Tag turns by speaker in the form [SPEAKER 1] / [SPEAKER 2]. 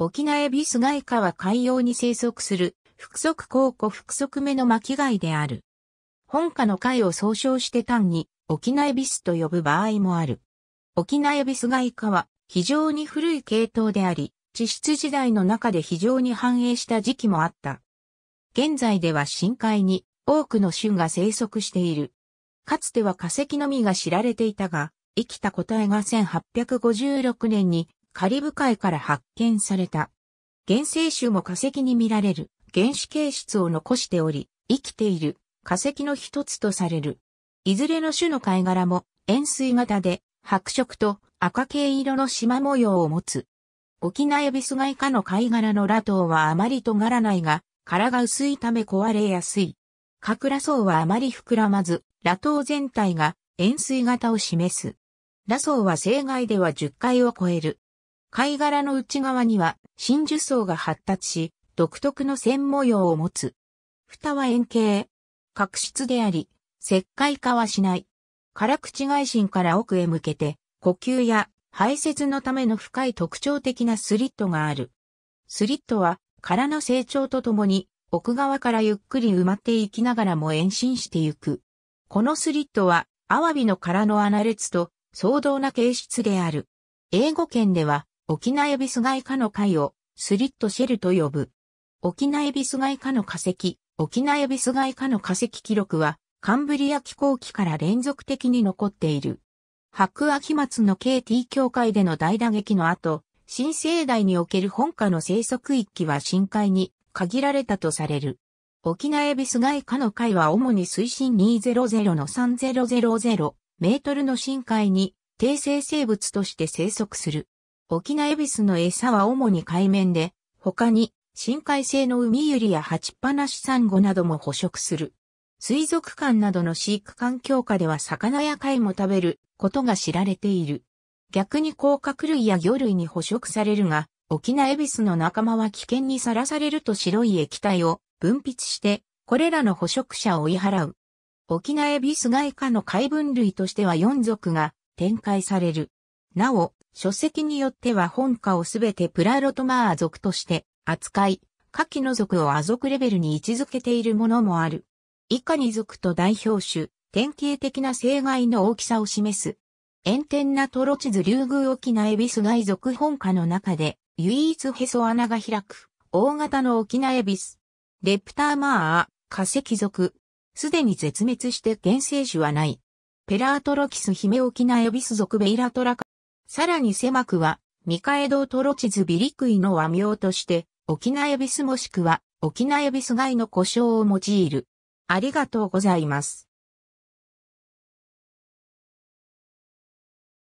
[SPEAKER 1] 沖縄エビスガイカは海洋に生息する、複足高古複足目の巻貝である。本科の貝を総称して単に、沖縄エビスと呼ぶ場合もある。沖縄エビスガイカは、非常に古い系統であり、地質時代の中で非常に繁栄した時期もあった。現在では深海に多くの種が生息している。かつては化石のみが知られていたが、生きた個体が1856年にカリブ海から発見された。原生種も化石に見られる原始形質を残しており、生きている化石の一つとされる。いずれの種の貝殻も円錐型で白色と赤系色の縞模様を持つ。沖縄エビス外科の貝殻のラトはあまり尖らないが、殻が薄いため壊れやすい。カクラはあまり膨らまず、ラト全体が円錐型を示す。ラソは生涯では10回を超える貝殻の内側には真珠層が発達し、独特の線模様を持つ。蓋は円形。角質であり、石灰化はしない。辛口外心から奥へ向けて、呼吸や排泄のための深い特徴的なスリットがある。スリットは殻の成長とともに奥側からゆっくり埋まっていきながらも延伸してゆく。このスリットはアワビの殻の穴列と相当な形質である。英語圏では沖縄エビス外科の会をスリットシェルと呼ぶ。沖縄エビス外科の化石、沖縄エビス外科の化石記録はカンブリア気候期から連続的に残っている。白亜紀末の KT 協会での大打撃の後、新生代における本科の生息域は深海に限られたとされる。沖縄エビス外科の会は主に水深200の3000メートルの深海に低生生物として生息する。沖縄エビスの餌は主に海面で、他に深海性の海ユリやハチぱなしサンゴなども捕食する。水族館などの飼育環境下では魚や貝も食べることが知られている。逆に甲殻類や魚類に捕食されるが、沖縄エビスの仲間は危険にさらされると白い液体を分泌して、これらの捕食者を追い払う。沖縄エビス外科の海分類としては4属が展開される。なお、書籍によっては本家をすべてプラロトマー族として扱い、下記の族をア族レベルに位置づけているものもある。以下に族と代表種、典型的な生害の大きさを示す。炎天なトロチズ竜宮沖縄エビス外族本家の中で、唯一へそ穴が開く、大型の沖縄エビス。レプターマー、化石族。すでに絶滅して原生種はない。ペラートロキス姫沖縄エビス族ベイラトラさらに狭くは、ミカエドトロチズビリクイの和名として、沖縄エビスもしくは、沖縄エビス貝の故障を用いる。ありがとうございます。